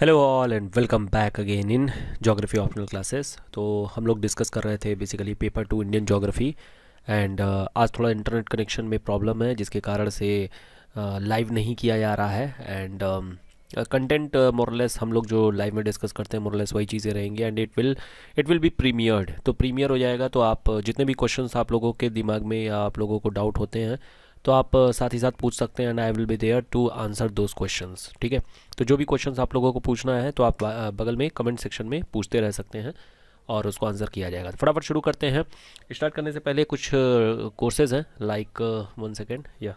hello all and welcome back again in geography optional classes तो हम लोग discuss कर रहे थे basically paper two Indian geography and आज थोड़ा इंटरनेट कनेक्शन में प्रॉब्लम है जिसके कारण से लाइव uh, नहीं किया जा रहा है एंड कंटेंट मोरलेस हम लोग जो लाइव में डिस्कस करते हैं मोरलेस वही चीज़ें रहेंगी and it will it will be premiered तो प्रीमियर हो जाएगा तो आप uh, जितने भी क्वेश्चंस आप लोगों के दिमाग में या आप लोगों को डाउट होते हैं तो आप साथ ही साथ पूछ सकते हैं and I will be there to answer those question ठीक है तो जो भी क्वेश्चन आप लोगों को पूछना है तो आप बगल में कमेंट सेक्शन में पूछते रह सकते हैं और उसको आंसर किया जाएगा तो फटाफट शुरू करते हैं स्टार्ट करने से पहले कुछ कोर्सेज हैं लाइक वन सेकेंड या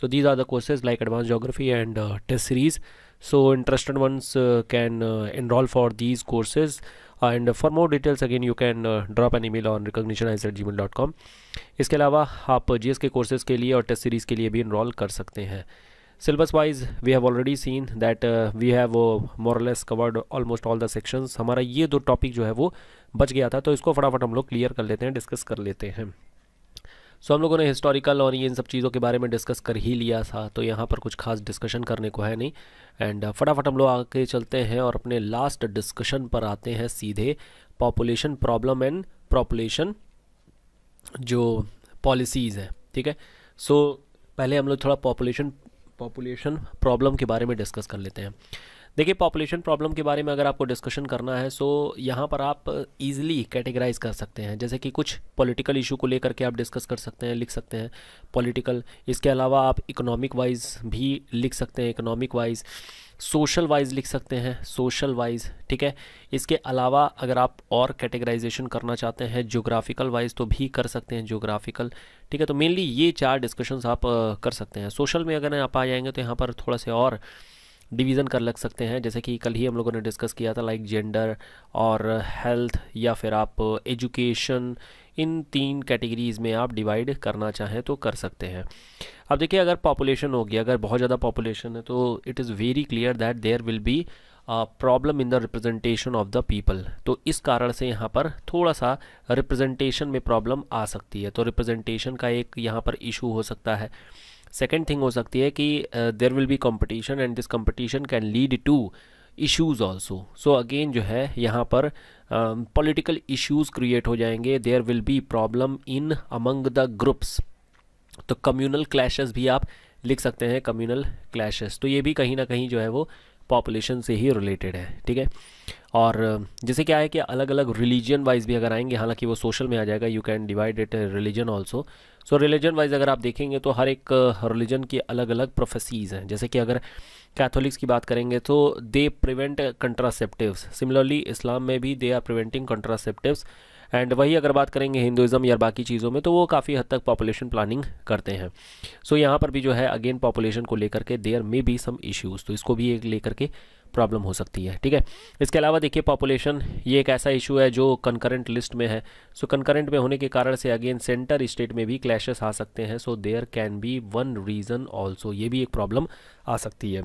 so these are the courses like advance geography and test series so interested ones can enrol for these courses and for more details again you can drop an email on recognition एंस at ji mail dot com इसके अलावा आप जी के courses के लिए और test series के लिए भी इनरोल कर सकते हैं syllabus wise we have already seen that we have more or less covered almost all the sections हमारा ये दो टॉपिक जो है वो बच गया था तो इसको फटाफट हम लोग क्लियर कर लेते हैं डिस्कस कर लेते हैं सो हम लोगों ने हिस्टोरिकल और ये इन सब चीज़ों के बारे में डिस्कस कर ही लिया था तो यहाँ पर कुछ खास डिस्कशन करने को है नहीं एंड uh, फटाफट हम लोग आगे चलते हैं और अपने लास्ट डिस्कशन पर आते हैं सीधे पॉपुलेशन प्रॉब्लम एंड पॉपुलेशन जो पॉलिसीज़ हैं ठीक है सो so, पहले हम लोग थोड़ा पॉपुलेशन पॉपुलेशन प्रॉब्लम के बारे में डिस्कस कर लेते हैं देखिए पॉपुलेशन प्रॉब्लम के बारे में अगर आपको डिस्कशन करना है सो यहाँ पर आप ईजिली कैटेगराइज कर सकते हैं जैसे कि कुछ पॉलिटिकल इशू को लेकर के आप डिस्कस कर सकते हैं लिख सकते हैं पॉलिटिकल इसके अलावा आप इकोनॉमिक वाइज भी लिख सकते हैं इकोनॉमिक वाइज सोशल वाइज लिख सकते हैं सोशल वाइज ठीक है इसके अलावा अगर आप और कैटेगराइजेशन करना चाहते हैं जोग्राफिकल वाइज तो भी कर सकते हैं जोग्राफिकल ठीक है तो मेनली ये चार डिस्कशंस आप कर सकते हैं सोशल में अगर आप आ जाएंगे तो यहाँ पर थोड़ा से और डिवीज़न कर लग सकते हैं जैसे कि कल ही हम लोगों ने डिस्कस किया था लाइक जेंडर और हेल्थ या फिर आप एजुकेशन इन तीन कैटेगरीज़ में आप डिवाइड करना चाहें तो कर सकते हैं अब देखिए अगर पॉपुलेशन होगी अगर बहुत ज़्यादा पॉपुलेशन है तो it is very clear that there will be problem in the representation of the people तो इस कारण से यहाँ पर थोड़ा सा रिप्रेजेंटेशन में प्रॉब्लम आ सकती है तो रिप्रेजेंटेशन का एक यहाँ पर इशू हो सकता है सेकेंड थिंग हो सकती है कि there will be competition and this competition can lead to issues also so again जो है यहाँ पर पोलिटिकल इशूज़ क्रिएट हो जाएंगे there will be problem in among the groups तो कम्यूनल क्लैश भी आप लिख सकते हैं कम्यूनल क्लैश तो ये भी कहीं ना कहीं जो है वो पॉपुलेशन से ही रिलेटेड है ठीक है और जैसे क्या है कि अलग अलग रिलीजन वाइज भी अगर आएंगे हालांकि वो सोशल में आ जाएगा you can divide it religion also so religion wise अगर आप देखेंगे तो हर एक रिलीजन की अलग अलग प्रोफेसीज़ हैं जैसे कि अगर कैथोलिक्स की बात करेंगे तो दे प्रिवेंट कंट्रासेप्टिव्स सिमिलरली इस्लाम में भी they are preventing contraceptives and वही अगर बात करेंगे हिंदुज़म या बाकी चीज़ों में तो वो काफ़ी हद तक पॉपुलेशन प्लानिंग करते हैं सो so, यहाँ पर भी जो है अगेन पॉपुलेशन को लेकर के there may be some issues तो इसको भी एक लेकर के प्रॉब्लम हो सकती है ठीक है इसके अलावा देखिए पॉपुलेशन ये एक ऐसा इशू है जो कंकरेंट लिस्ट में है सो so, कंकरेंट में होने के कारण से अगेन सेंटर स्टेट में भी क्लैशेस आ सकते हैं so there can be one reason also ये भी एक प्रॉब्लम आ सकती है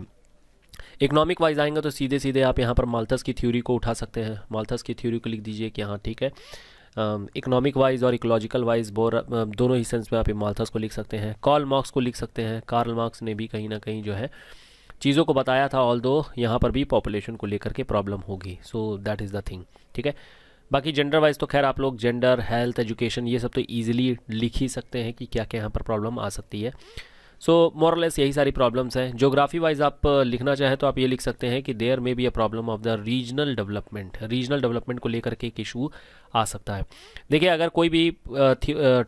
इकोनॉमिक वाइज आएंगे तो सीधे सीधे आप यहाँ पर माल्थस की थ्योरी को उठा सकते हैं माल्थस की थ्योरी को लिख दीजिए कि हाँ ठीक है इकोनॉमिक वाइज और इकोलॉजिकल वाइज बोर दोनों ही सेंस में आप माल्थस को लिख सकते हैं कॉल मार्क्स को लिख सकते हैं कार्ल मार्क्स ने भी कहीं ना कहीं जो है चीज़ों को बताया था ऑल दो यहाँ पर भी पॉपुलेशन को लेकर के प्रॉब्लम होगी so that is the thing ठीक है बाकी जेंडर वाइज तो खैर आप लोग जेंडर हेल्थ एजुकेशन ये सब तो ईजिली लिख ही सकते हैं कि क्या क्या यहाँ पर प्रॉब्लम आ सकती है सो मोरलेस यही सारी प्रॉब्लम्स हैं जोग्राफी वाइज आप लिखना चाहें तो आप ये लिख सकते हैं कि there may be a problem of the regional development regional development को लेकर के एक इशू आ सकता है देखिए अगर कोई भी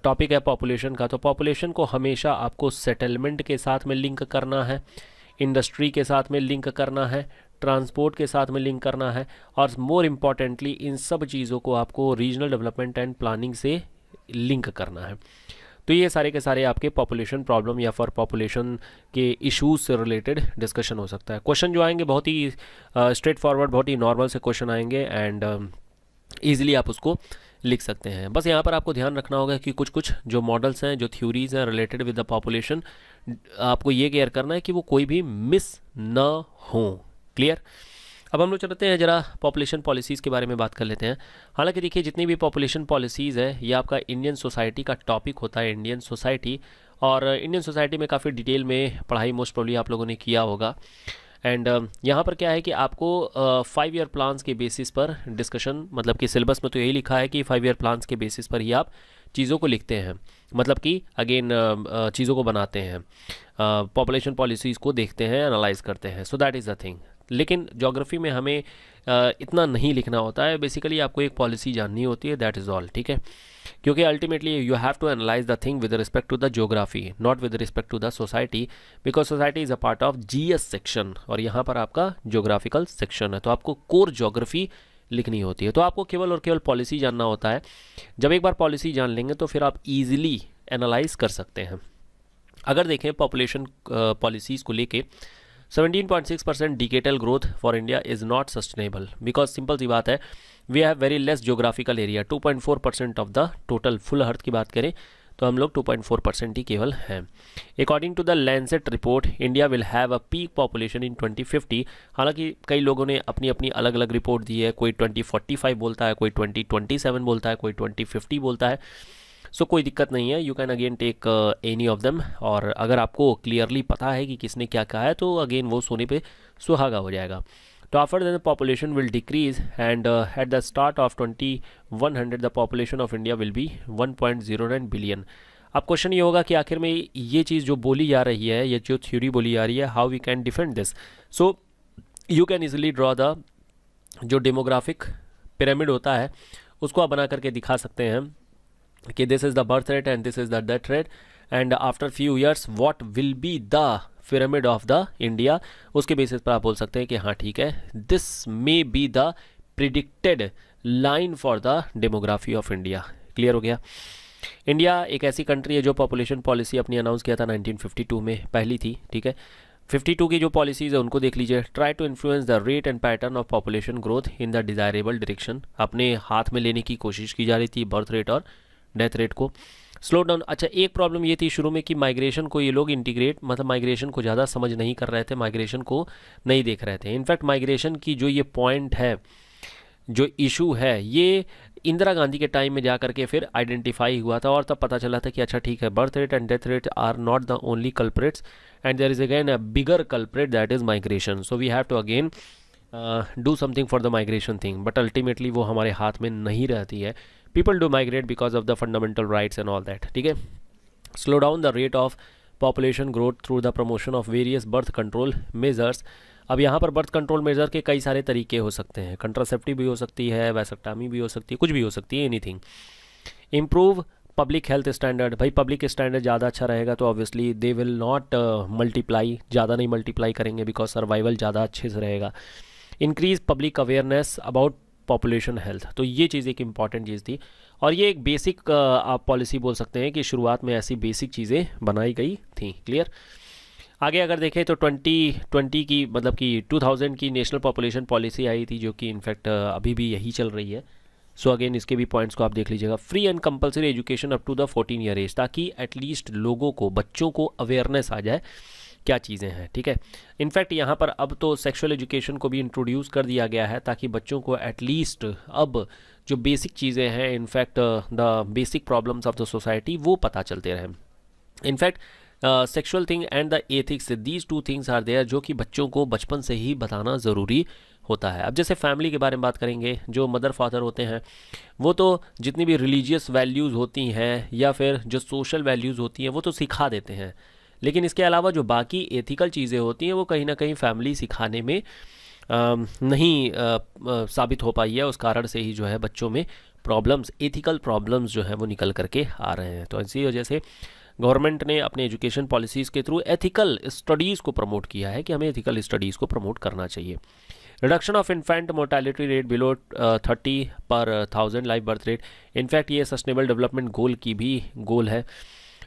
टॉपिक है पॉपुलेशन का तो पॉपुलेशन को हमेशा आपको सेटलमेंट के साथ में लिंक करना है इंडस्ट्री के साथ में लिंक करना है ट्रांसपोर्ट के साथ में लिंक करना है और मोर इम्पॉर्टेंटली इन सब चीज़ों को आपको रीजनल डेवलपमेंट एंड प्लानिंग से लिंक करना है तो ये सारे के सारे आपके पॉपुलेशन प्रॉब्लम या फॉर पॉपुलेशन के इश्यूज से रिलेटेड डिस्कशन हो सकता है क्वेश्चन जो आएंगे बहुत ही स्ट्रेट uh, फॉरवर्ड बहुत ही नॉर्मल से क्वेश्चन आएंगे एंड ईजिली uh, आप उसको लिख सकते हैं बस यहाँ पर आपको ध्यान रखना होगा कि कुछ कुछ जो मॉडल्स हैं जो थ्योरीज हैं रिलेटेड विद द पॉपुलेशन आपको ये केयर करना है कि वो कोई भी मिस ना हो क्लियर अब हम लोग चलते हैं जरा पॉपुलेशन पॉलिसीज़ के बारे में बात कर लेते हैं हालांकि देखिए जितनी भी पॉपुलेशन पॉलिसीज़ है ये आपका इंडियन सोसाइटी का टॉपिक होता है इंडियन सोसाइटी और इंडियन सोसाइटी में काफ़ी डिटेल में पढ़ाई मोस्ट प्रॉब्ली आप लोगों ने किया होगा एंड um, यहाँ पर क्या है कि आपको फाइव ईयर प्लान्स के बेसिस पर डिस्कशन मतलब कि सिलेबस में तो यही लिखा है कि फाइव ईयर प्लान्स के बेसिस पर ही आप चीज़ों को लिखते हैं मतलब कि अगेन चीज़ों को बनाते हैं पॉपुलेशन पॉलिसीज़ को देखते हैं एनालाइज करते हैं so that is the thing लेकिन जोग्राफी में हमें इतना नहीं लिखना होता है बेसिकली आपको एक पॉलिसी जाननी होती है दैट इज़ ऑल ठीक है क्योंकि ultimately you have to analyse the thing with respect to the geography not with respect to the society because society is a part of GS section और यहाँ पर आपका जोग्राफिकल सेक्शन है तो आपको कोर जोग्राफी लिखनी होती है तो आपको केवल और केवल पॉलिसी जानना होता है जब एक बार पॉलिसी जान लेंगे तो फिर आप ईजिली एनालाइज कर सकते हैं अगर देखें पॉपुलेशन पॉलिसीज़ को लेके 17.6 percent decadal growth for India is not sustainable because simple सी बात है we have very less geographical area 2.4 percent of the total full earth की बात करें तो हम लोग 2.4 परसेंट ही केवल हैं according to the Lancet report India will have a peak population in 2050 हालांकि कई लोगों ने अपनी अपनी अलग अलग रिपोर्ट दी है कोई 2045 बोलता है कोई 2027 बोलता है कोई 2050 बोलता है सो so, कोई दिक्कत नहीं है you can again take any of them और अगर आपको क्लियरली पता है कि किसने क्या कहा है तो अगेन वो सोने पे सुहागा हो जाएगा तो after then the population will decrease and at the start of twenty one hundred the population of India will be one point zero nine billion अब क्वेश्चन ये होगा कि आखिर में ये चीज़ जो बोली जा रही है या जो थ्योरी बोली जा रही है how we can defend this so you can easily draw the जो डेमोग्राफिक पिरामिड होता है उसको आप बना करके दिखा सकते हैं कि this is the birth rate and this is the death rate and after few years what will be the pyramid of the India उसके बेसिस पर आप बोल सकते हैं कि हाँ ठीक है this may be the predicted line for the demography of India clear हो गया इंडिया एक ऐसी कंट्री है जो पॉपुलेशन पॉलिसी अपनी अनाउंस किया था 1952 में पहली थी ठीक है 52 की जो पॉलिसीज़ है उनको देख लीजिए try to influence the rate and pattern of population growth in the desirable direction अपने हाथ में लेने की कोशिश की जा रही थी बर्थ रेट और डेथ रेट को स्लो डाउन अच्छा एक प्रॉब्लम ये थी शुरू में कि माइग्रेशन को ये लोग इंटीग्रेट मतलब माइग्रेशन को ज़्यादा समझ नहीं कर रहे थे माइग्रेशन को नहीं देख रहे थे इनफैक्ट माइग्रेशन की जो ये पॉइंट है जो इशू है ये इंदिरा गांधी के टाइम में जा करके फिर आइडेंटिफाई हुआ था और तब पता चला था कि अच्छा ठीक है birth rate and death rate are not the only culprits and there is again a bigger culprit that is migration so we have to again do something for the migration thing but ultimately वो हमारे हाथ में नहीं रहती है people do migrate because of the fundamental rights and all that ठीक है slow down the rate of population growth through the promotion of various birth control measures अब यहाँ पर बर्थ कंट्रोल मेजर के कई सारे तरीके हो सकते हैं कंट्रासेप्टिव भी हो सकती है वैसेक्टामी भी हो सकती है कुछ भी हो सकती है anything improve public health standard भाई पब्लिक स्टैंडर्ड ज़्यादा अच्छा रहेगा तो obviously they will not multiply ज़्यादा नहीं मल्टीप्लाई करेंगे बिकॉज सर्वाइवल ज़्यादा अच्छे से रहेगा increase public awareness about population health तो ये चीज़ एक इम्पॉर्टेंट चीज़ थी और ये एक बेसिक आप पॉलिसी बोल सकते हैं कि शुरुआत में ऐसी बेसिक चीज़ें बनाई गई थी क्लियर आगे अगर देखें तो 2020 की मतलब कि 2000 की नेशनल पॉपुलेशन पॉलिसी आई थी जो कि इनफैक्ट अभी भी यही चल रही है सो so अगेन इसके भी पॉइंट्स को आप देख लीजिएगा free and compulsory education up to the 14 year age ताकि एटलीस्ट लोगों को बच्चों को अवेयरनेस आ जाए क्या चीज़ें हैं ठीक है इनफैक्ट यहाँ पर अब तो सेक्सुअल एजुकेशन को भी इंट्रोड्यूस कर दिया गया है ताकि बच्चों को एटलीस्ट अब जो बेसिक चीज़ें हैं in fact the basic problems of the society वो पता चलते रहें in fact sexual thing and the ethics these two things are there जो कि बच्चों को बचपन से ही बताना ज़रूरी होता है अब जैसे फैमिली के बारे में बात करेंगे जो मदर फादर होते हैं वो तो जितनी भी रिलीजियस वैल्यूज़ होती हैं या फिर जो सोशल वैल्यूज़ होती हैं वो तो सिखा देते हैं लेकिन इसके अलावा जो बाकी एथिकल चीज़ें होती हैं वो कहीं ना कहीं फैमिली सिखाने में आ, नहीं आ, आ, साबित हो पाई है उस कारण से ही जो है बच्चों में प्रॉब्लम्स एथिकल प्रॉब्लम्स जो है वो निकल करके आ रहे हैं तो इसी वजह से गवर्नमेंट ने अपने एजुकेशन पॉलिसीज़ के थ्रू एथिकल स्टडीज़ को प्रमोट किया है कि हमें एथिकल स्टडीज़ को प्रमोट करना चाहिए reduction of infant mortality rate below thirty per thousand life birth rate in fact ये सस्टेनेबल डेवलपमेंट गोल की भी गोल है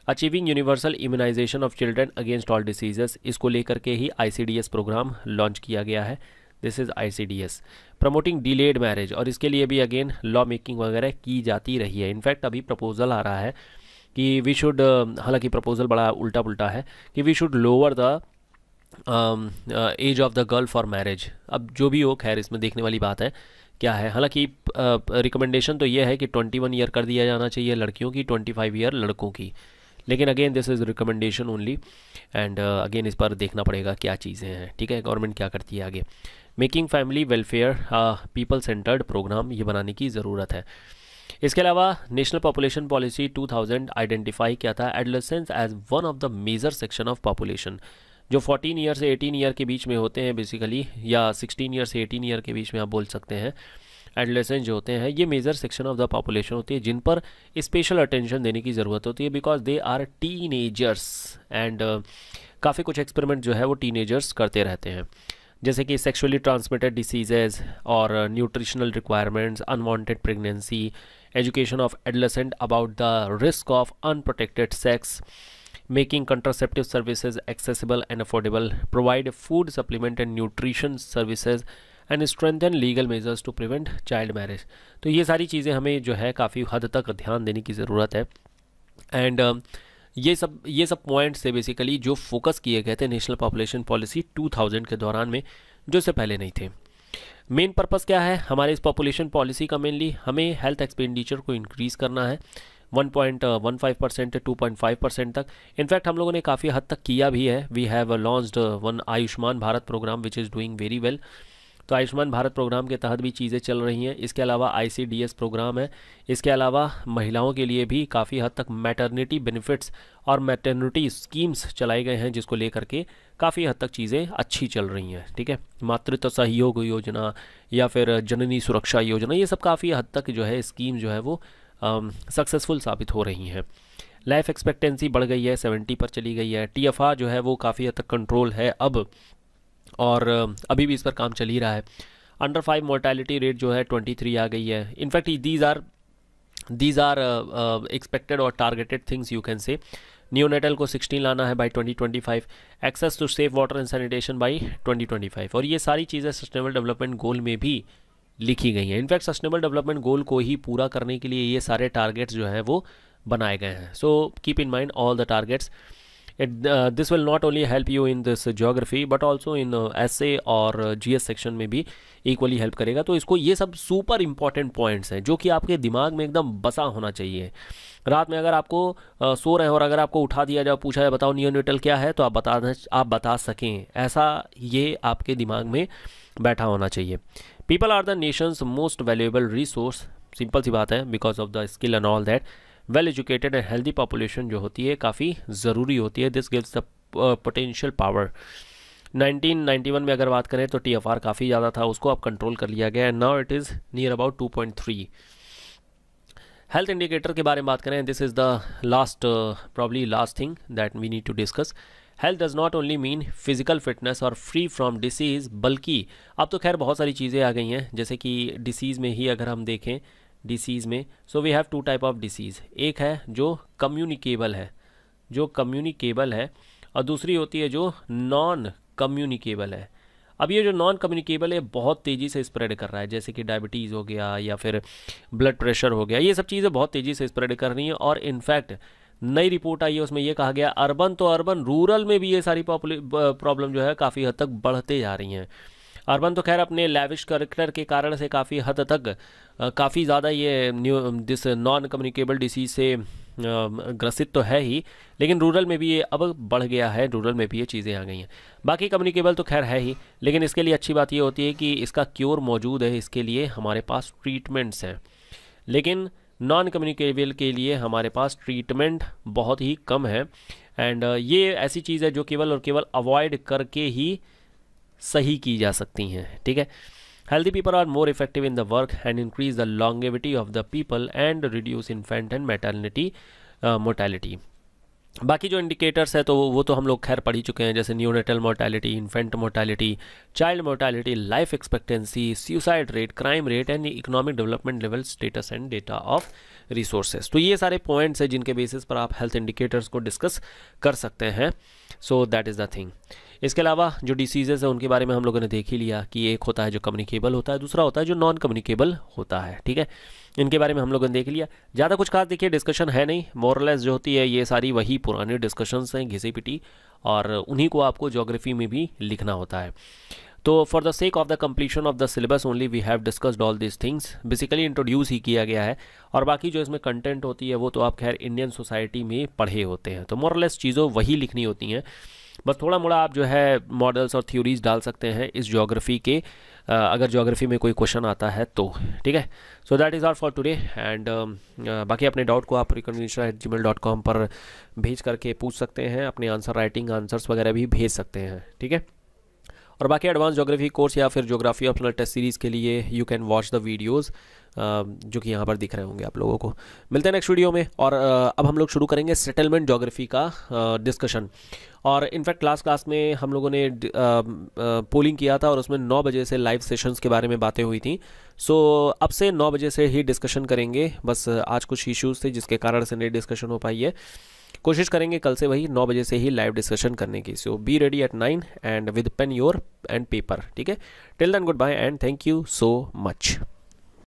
achieving universal immunisation of children against all diseases इसको लेकर के ही आई प्रोग्राम लॉन्च किया गया है this is I promoting delayed marriage और इसके लिए भी अगेन लॉ मेकिंग वगैरह की जाती रही है इनफैक्ट अभी प्रपोजल आ रहा है कि वी शुड हालांकि प्रपोजल बड़ा उल्टा पुल्टा है कि we should lower the age of the girl for marriage अब जो भी हो खैर इसमें देखने वाली बात है क्या है हालांकि रिकमेंडेशन तो ये है कि 21 ईयर कर दिया जाना चाहिए लड़कियों की 25 ईयर लड़कों की लेकिन again this is recommendation only and again इस पर देखना पड़ेगा क्या चीज़ें हैं ठीक है गवर्नमेंट क्या करती है आगे making family welfare people centred programme ये बनाने की ज़रूरत है इसके अलावा नेशनल पॉपुलेशन पॉलिसी 2000 आइडेंटिफाई किया था adolescence as one of the major section of population जो 14 ईयर से 18 ईयर के बीच में होते हैं बेसिकली या 16 ईयर से 18 ईयर के बीच में आप बोल सकते हैं एडलेसेंट जो होते हैं ये major section of the population होती है जिन पर स्पेशल अटेंशन देने की ज़रूरत होती है because they are teen and काफ़ी कुछ एक्सपेरिमेंट जो है वो टीन करते रहते हैं जैसे कि सेक्सुअली ट्रांसमिटेड डिसीजेज और nutritional requirements unwanted pregnancy education of adolescent about the risk of unprotected sex making contraceptive services accessible and affordable provide food supplement and nutrition services and strengthen legal measures to prevent child marriage तो ये सारी चीज़ें हमें जो है काफ़ी हद तक ध्यान देने की ज़रूरत है एंड um, ये सब ये सब पॉइंट्स थे बेसिकली जो फोकस किए गए थे नेशनल पॉपुलेशन पॉलिसी 2000 के दौरान में जो इससे पहले नहीं थे मेन पर्पस क्या है हमारे इस पॉपुलेशन पॉलिसी का मेनली हमें हेल्थ एक्सपेंडिचर को इंक्रीज़ करना है 1.15 परसेंट टू परसेंट तक इनफैक्ट हम लोगों ने काफ़ी हद तक किया भी है we have launched one Ayushman Bharat programme which is doing very well तो आयुष्मान भारत प्रोग्राम के तहत भी चीज़ें चल रही हैं इसके अलावा आई प्रोग्राम है इसके अलावा महिलाओं के लिए भी काफ़ी हद तक मैटर्निटी बेनिफिट्स और मैटर्निटी स्कीम्स चलाए गए हैं जिसको लेकर के काफ़ी हद तक चीज़ें अच्छी चल रही हैं ठीक है मातृत्व सहयोग योजना या फिर जननी सुरक्षा योजना ये सब काफ़ी हद तक जो है स्कीम जो है वो सक्सेसफुल साबित हो रही हैं लाइफ एक्सपेक्टेंसी बढ़ गई है सेवेंटी पर चली गई है टीएफआर जो है वो काफ़ी हद तक कंट्रोल है अब और अभी भी इस पर काम चल ही रहा है अंडर फाइव मोर्टैलिटी रेट जो है ट्वेंटी थ्री आ गई है in fact these are these are expected और targeted things you can say neonatal को 16 लाना है by 2025 access to safe water and sanitation by 2025 और ये सारी चीज़ें सस्टेनेबल डेवलपमेंट गोल में भी लिखी गई हैं इनफैक्ट सस्टेनेबल डेवलपमेंट गोल को ही पूरा करने के लिए ये सारे टारगेट्स जो हैं वो बनाए गए हैं so keep in mind all the targets it uh, this will not only help you in this geography but also in uh, essay और जीएस सेक्शन में भी इक्वली हेल्प करेगा तो इसको ये सब सुपर इंपॉर्टेंट पॉइंट्स हैं जो कि आपके दिमाग में एकदम बसा होना चाहिए रात में अगर आपको आ, uh, सो रहे हो और अगर आपको उठा दिया जाए पूछा जाए बताओ नियोनेटल क्या है तो आप बता आप बता सकें ऐसा ये आपके दिमाग में बैठा होना चाहिए people are the nations most valuable resource simple सी बात है because of the skill and all that well educated and healthy population जो होती है काफ़ी ज़रूरी होती है this gives the potential power 1991 में अगर बात करें तो टी काफ़ी ज़्यादा था उसको अब कंट्रोल कर लिया गया and now it is near about two health indicator के बारे में बात करें this is the last probably last thing that we need to discuss health does not only mean physical fitness और फ्री फ्रॉम डिसीज़ बल्कि अब तो खैर बहुत सारी चीज़ें आ गई हैं जैसे कि डिसीज़ में ही अगर हम देखें डिसीज़ में so we have two type of disease एक है जो कम्युनिकेबल है जो कम्युनिकेबल है और दूसरी होती है जो नॉन कम्युनिकेबल है अब ये जो नॉन कम्युनिकेबल है बहुत तेज़ी से स्प्रेड कर रहा है जैसे कि डायबिटीज़ हो गया या फिर ब्लड प्रेशर हो गया ये सब चीज़ें बहुत तेज़ी से स्प्रेड कर रही हैं और इनफैक्ट नई रिपोर्ट आई है उसमें यह कहा गया अर्बन तो अर्बन रूरल में भी ये सारी प्रॉब्लम जो है काफ़ी हद तक बढ़ते जा रही हैं अरबन तो खैर अपने लेविश करेक्टर के कारण से काफ़ी हद तक काफ़ी ज़्यादा ये new this non communicable disease से ग्रसित तो है ही लेकिन रूरल में भी ये अब बढ़ गया है रूरल में भी ये चीज़ें आ गई हैं बाकी कम्युनिकेबल तो खैर है ही लेकिन इसके लिए अच्छी बात ये होती है कि इसका क्योर मौजूद है इसके लिए हमारे पास ट्रीटमेंट्स हैं लेकिन नॉन कम्युनिकेबल के लिए हमारे पास ट्रीटमेंट बहुत ही कम है एंड ये ऐसी चीज़ है जो केवल और केवल अवॉइड करके ही सही की जा सकती हैं ठीक है healthy people are more effective in the work and increase the longevity of the people and reduce infant and maternity mortality बाकी जो इंडिकेटर्स है तो वो तो हम लोग खैर पढ़ ही चुके हैं जैसे neonatal mortality infant mortality child mortality life expectancy suicide rate crime rate and economic development level status and data of resources तो ये सारे पॉइंट्स हैं जिनके बेसिस पर आप हेल्थ इंडिकेटर्स को डिस्कस कर सकते हैं so that is the thing इसके अलावा जो डिसीजेज़ हैं उनके बारे में हम लोगों ने देख ही लिया कि एक होता है जो कम्युनिकेबल होता है दूसरा होता है जो नॉन कम्युनिकेबल होता है ठीक है इनके बारे में हम लोगों ने देख लिया ज़्यादा कुछ खास देखिए डिस्कशन है नहीं मोरलेस जो होती है ये सारी वही पुरानी डिस्कशंस हैं घिसी पिटी और उन्हीं को आपको जोग्राफी में भी लिखना होता है तो for the sake of the completion of the syllabus only we have discussed all this things basically introduce ही किया गया है और बाकी जो इसमें कंटेंट होती है वो तो आप खैर इंडियन सोसाइटी में पढ़े होते हैं तो मोरलेस चीज़ों वही लिखनी होती हैं बस थोड़ा मोड़ा आप जो है मॉडल्स और थ्योरीज डाल सकते हैं इस जोग्राफ़ी के अगर जोग्राफ़ी में कोई क्वेश्चन आता है तो ठीक है so that is our for today and बाकी अपने डाउट को आप रिकॉन्ट at ji mail dot com पर भेज करके पूछ सकते हैं अपने आंसर राइटिंग आंसर्स वगैरह भी भेज सकते हैं ठीक है और बाकी एडवांस जोग्राफी कोर्स या फिर जोग्राफी ऑफ टेस्ट सीरीज़ के लिए you can watch the videos जो कि यहाँ पर दिख रहे होंगे आप लोगों को मिलते हैं नेक्स्ट वीडियो में और अब हम लोग शुरू करेंगे सेटलमेंट जोग्राफी का डिस्कशन और इनफैक्ट लास्ट क्लास में हम लोगों ने पोलिंग किया था और उसमें नौ बजे से लाइव सेशंस के बारे में बातें हुई थी सो so, अब से नौ बजे से ही डिस्कशन करेंगे बस आज कुछ इश्यूज़ थे जिसके कारण से नहीं डिस्कशन हो पाई है कोशिश करेंगे कल से वही नौ बजे से ही लाइव डिस्कशन करने की so be ready at nine and with pen your and paper ठीक है till then good bye and thank you so much